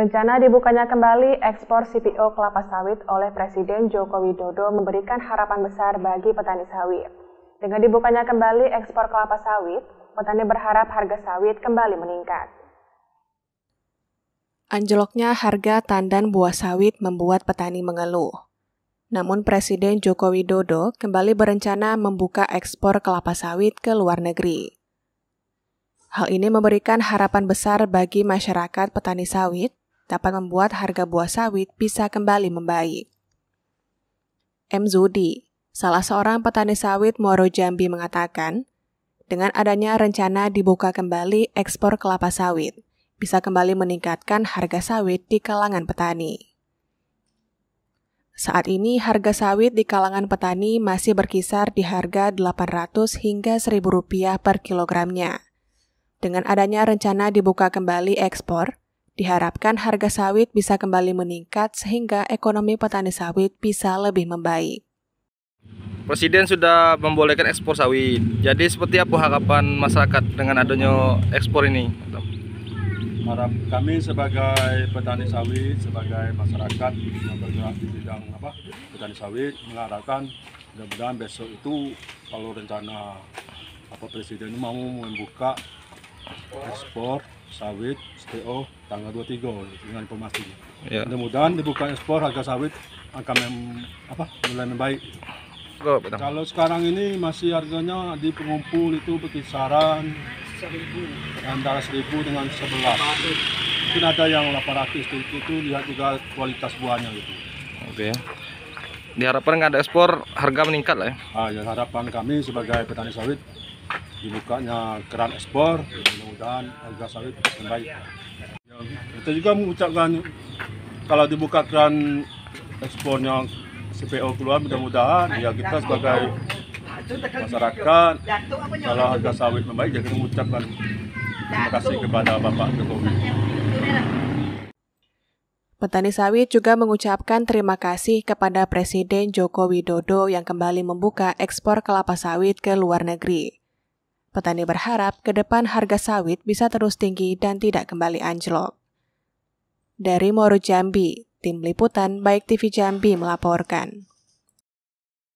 Rencana dibukanya kembali ekspor CPO kelapa sawit oleh Presiden Joko Widodo memberikan harapan besar bagi petani sawit. Dengan dibukanya kembali ekspor kelapa sawit, petani berharap harga sawit kembali meningkat. Anjloknya harga tandan buah sawit membuat petani mengeluh. Namun Presiden Joko Widodo kembali berencana membuka ekspor kelapa sawit ke luar negeri. Hal ini memberikan harapan besar bagi masyarakat petani sawit dapat membuat harga buah sawit bisa kembali membaik. M. Zudi, salah seorang petani sawit Muaro Jambi mengatakan, dengan adanya rencana dibuka kembali ekspor kelapa sawit, bisa kembali meningkatkan harga sawit di kalangan petani. Saat ini harga sawit di kalangan petani masih berkisar di harga 800 hingga 1000 rupiah per kilogramnya. Dengan adanya rencana dibuka kembali ekspor, Diharapkan harga sawit bisa kembali meningkat sehingga ekonomi petani sawit bisa lebih membaik. Presiden sudah membolehkan ekspor sawit. Jadi seperti apa harapan masyarakat dengan adanya ekspor ini? Harap kami sebagai petani sawit, sebagai masyarakat yang bergerak di bidang apa petani sawit mengharapkan mudah-mudahan besok itu kalau rencana apa presiden mau membuka ekspor sawit STO tanggal 23 dengan informasinya. Ya. Mudah-mudahan dibuka ekspor harga sawit akan mem, apa mulai membaik. Kalau sekarang ini masih harganya di pengumpul itu berkisaran antara 1000 dengan 11. Mungkin ada yang 800 itu, itu lihat juga kualitas buahnya gitu. Oke. Okay. Diharapkan ada ekspor harga meningkat lah ya. Ah, ya harapan kami sebagai petani sawit dibukanya keran ekspor mudah-mudahan harga sawit akan baik ya, kita juga mengucapkan kalau dibuka keran ekspornya CPO keluar mudah-mudahan ya kita sebagai masyarakat kalau harga sawit membaik jadi ya mengucapkan terima kasih kepada Bapak Jokowi Petani sawit juga mengucapkan terima kasih kepada Presiden Joko Widodo yang kembali membuka ekspor kelapa sawit ke luar negeri. Petani berharap ke depan harga sawit bisa terus tinggi dan tidak kembali anjlok. Dari Moru Jambi, Tim Liputan Baik TV Jambi melaporkan.